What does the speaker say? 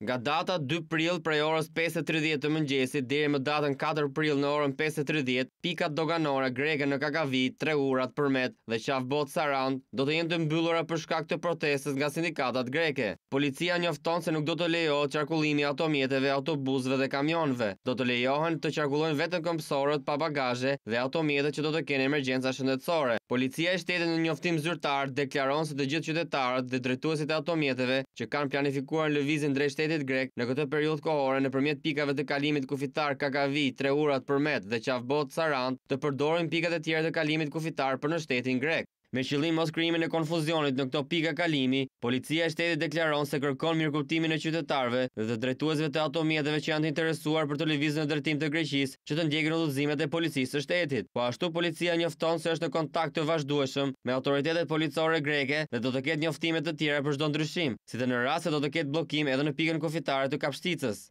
Nga data 2 prill prej orës 5.30 të mëngjesit, dhe më datën 4 prill në orën 5.30, pikat doganore greke në Kakavi, tre urat përmet dhe qafë botë sarand, do të jenë të mbyllura për shkak të protestës nga sindikatat greke. Policia njofton se nuk do të lejo të qarkullimi automjeteve, autobusve dhe kamionve. Do të lejohen të qarkullojnë vetën këmpsorët pa bagaje dhe automjete që do të kene emergjensa shëndetsore. Policia e shtetën në njoftim zyrtar deklaron se të gjithë qytetarët dhe drejtuesit e automjeteve që kanë planifikuar në lëvizin drejt qytetit grek në këtë periudhë kohore nëpërmjet pikave të kalimit kufitar Kakavi, Treurat, Përmet dhe Qafbot, Sarant të përdorin pikat e tjera të kalimit kufitar për në shtetin grek. Me qëllim mos krijimin e konfuzionit në këto pika kalimi, policia e shtetit deklaron se kërkon mirëkuptimin e qytetarëve dhe të drejtuesve të automjeteve që janë të interesuar për të lëvizur në drejtim të Greqisë që të ndjekin udhëzimet e policisë shtetit. Po ashtu policia njofton se është në kontakt të vazhdueshëm me autoritetet policore greke dhe do të ketë njoftime të tjera për çdo ndryshim, si dhe në rrasë do të ketë bllokim edhe në pikën kufitare të Kapshticës.